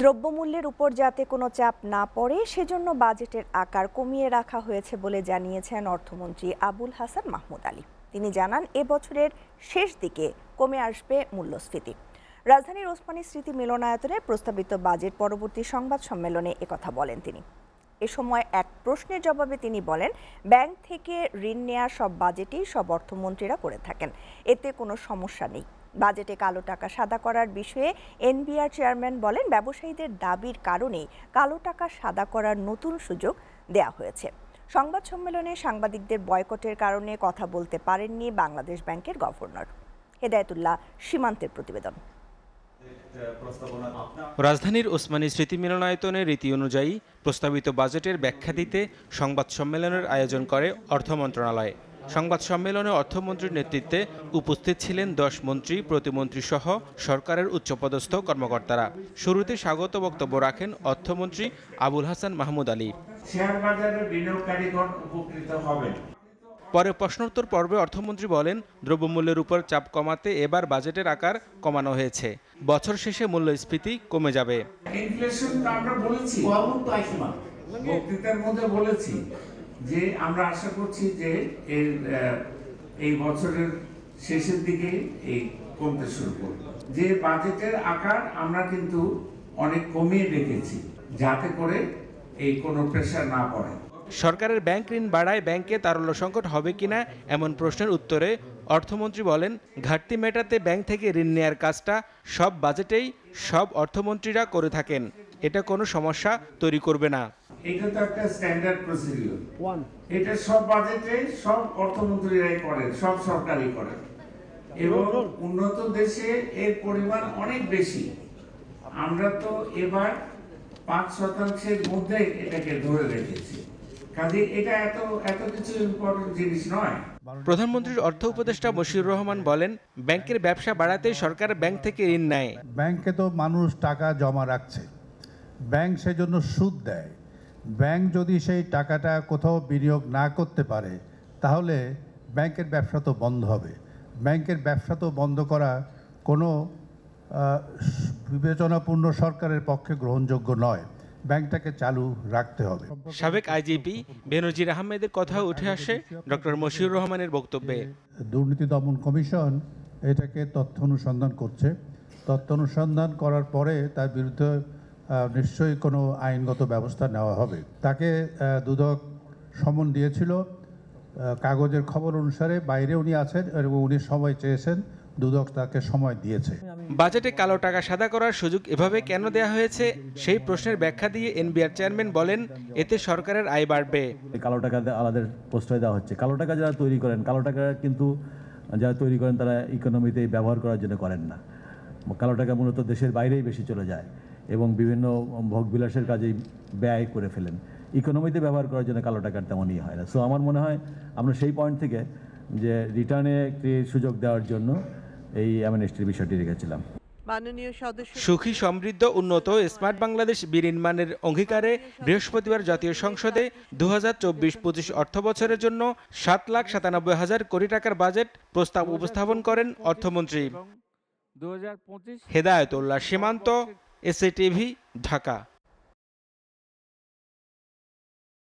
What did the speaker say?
দ্রব্যমূল্যের উপর যাতে কোনো চাপ না পড়ে সেজন্য বাজেটের আকার কমিয়ে রাখা হয়েছে বলে জানিয়েছেন অর্থমন্ত্রী আবুল হাসান মাহমুদ আলী তিনি জানান এবছরের শেষ দিকে কমে আসবে মূল্যস্ফীতি রাজধানীর ওসমানী স্মৃতি মিলনায়তনে প্রস্তাবিত বাজেট পরবর্তী সংবাদ সম্মেলনে একথা বলেন তিনি এ সময় এক প্রশ্নের জবাবে তিনি বলেন ব্যাংক থেকে ঋণ নেয়া সব বাজেটই সব অর্থমন্ত্রীরা করে থাকেন এতে কোনো সমস্যা নেই বাজেটে কালো টাকা সাদা করার বিষয়ে এনবিআর চেয়ারম্যান বলেন ব্যবসায়ীদের দাবির কারণেই কালো টাকা সাদা করার নতুন সুযোগ দেয়া হয়েছে সংবাদ সম্মেলনে সাংবাদিকদের বয়কটের কারণে কথা বলতে পারেননি বাংলাদেশ ব্যাংকের গভর্নর হেদায়তুল্লাহ সীমান্তের প্রতিবেদন রাজধানীর ওসমানী স্মৃতি মিলনায়তনের রীতি অনুযায়ী প্রস্তাবিত বাজেটের ব্যাখ্যা দিতে সংবাদ সম্মেলনের আয়োজন করে অর্থ মন্ত্রণালয় সংবাদ সম্মেলনে অর্থমন্ত্রীর নেতৃত্বে উপস্থিত ছিলেন দশ মন্ত্রী প্রতিমন্ত্রী সহ সরকারের উচ্চপদস্থ কর্মকর্তারা শুরুতে স্বাগত বক্তব্য রাখেন অর্থমন্ত্রী আবুল হাসান মাহমুদ আলী পরে প্রশ্নোত্তর পর্বে অর্থমন্ত্রী বলেন দ্রব্যমূল্যের উপর চাপ কমাতে এবার বাজেটের আকার কমানো হয়েছে বছর শেষে মূল্যস্ফীতি কমে যাবে যে আমরা আশা করছি যে এর এই বছরের শেষের দিকে এই কমতে শুরু করবে যে বাজেটের আকার আমরা কিন্তু অনেক কমিয়ে রেখেছি যাতে করে এই কোনো প্রেশার না পড়ে সরকারের ব্যাংক ঋণ বাড়ায় ব্যাংকে তারল্য সংকট হবে কিনা এমন প্রশ্নের উত্তরে অর্থমন্ত্রী বলেন ঘাটতি মেটাতে ব্যাংক থেকে ঋণ নেয়ার কাজটা সব বাজেটেই সব অর্থমন্ত্রীরা করে থাকেন এটা কোনো সমস্যা তৈরি করবে না এটা তো একটা স্ট্যান্ডার্ড প্রসিডিউর এটা সব বাজেটে সব অর্থমন্ত্রীরাই করেন সব সরকারই করেন এবং উন্নত দেশে এর পরিমাণ অনেক বেশি আমরা তো এবার পাঁচ শতাংশের মধ্যে এটাকে ধরে রেখেছি কাজে এটা এত এত কিছু ইম্পর্টেন্ট জিনিস নয় প্রধানমন্ত্রীর অর্থ উপদেষ্টা মশিউর রহমান বলেন ব্যাংকের ব্যবসা বাড়াতে সরকার ব্যাংক থেকে ঋণ নেয় ব্যাংকে তো মানুষ টাকা জমা রাখছে ব্যাংক সেজন্য সুদ দেয় ব্যাংক যদি সেই টাকাটা কোথাও বিনিয়োগ না করতে পারে তাহলে ব্যাংকের ব্যবসা তো বন্ধ হবে ব্যাংকের ব্যবসা তো বন্ধ করা কোনো বিবেচনাপূর্ণ সরকারের পক্ষে গ্রহণযোগ্য নয় ব্যাংকটাকে চালু রাখতে হবে সাবেক আইজিপি বেনজির আহমেদের কথা উঠে আসে ডক্টর মশিউর রহমানের বক্তব্যে দুর্নীতি দমন কমিশন এটাকে তথ্য অনুসন্ধান করছে তথ্য অনুসন্ধান করার পরে তার বিরুদ্ধে নিশ্চয়ই কোনো আইনগত ব্যবস্থা নেওয়া হবে তাকে দুদক সমন দিয়েছিল কাগজের খবর অনুসারে বাইরে উনি আছেন এবং উনি সময় চেয়েছেন দুদক তাকে সময় দিয়েছে বাজেটে কালো টাকা সাদা করার সুযোগ এভাবে কেন দেয়া হয়েছে সেই প্রশ্নের ব্যাখ্যা দিয়ে এনবিআর চেয়ারম্যান বলেন এতে সরকারের আয় বাড়বে কালো টাকা আলাদা প্রশ্রয় দেওয়া হচ্ছে কালো টাকা যারা তৈরি করেন কালো টাকা কিন্তু যারা তৈরি করেন তারা ইকোনমিতে ব্যবহার করার জন্য করেন না কালো টাকা মূলত দেশের বাইরেই বেশি চলে যায় এবং বিভিন্ন ভোগবিলাসের কাজে ব্যয় করে ফেলেন ইকোনমিতে ব্যবহার করার জন্য কালো টাকার তেমনই হয় না সো আমার মনে হয় আমরা সেই পয়েন্ট থেকে যে রিটার্নে একটি সুযোগ দেওয়ার জন্য এই অ্যামনেস্টির বিষয়টি রেখেছিলাম সুখী সমৃদ্ধ উন্নত স্মার্ট বাংলাদেশ বিনির্মাণের অঙ্গীকারে বৃহস্পতিবার জাতীয় সংসদে দু হাজার চব্বিশ পঁচিশ অর্থ বছরের জন্য সাত লাখ সাতানব্বই হাজার কোটি টাকার বাজেট প্রস্তাব উপস্থাপন করেন অর্থমন্ত্রী হেদায়তুল্লাহ সীমান্ত एस भी ढाका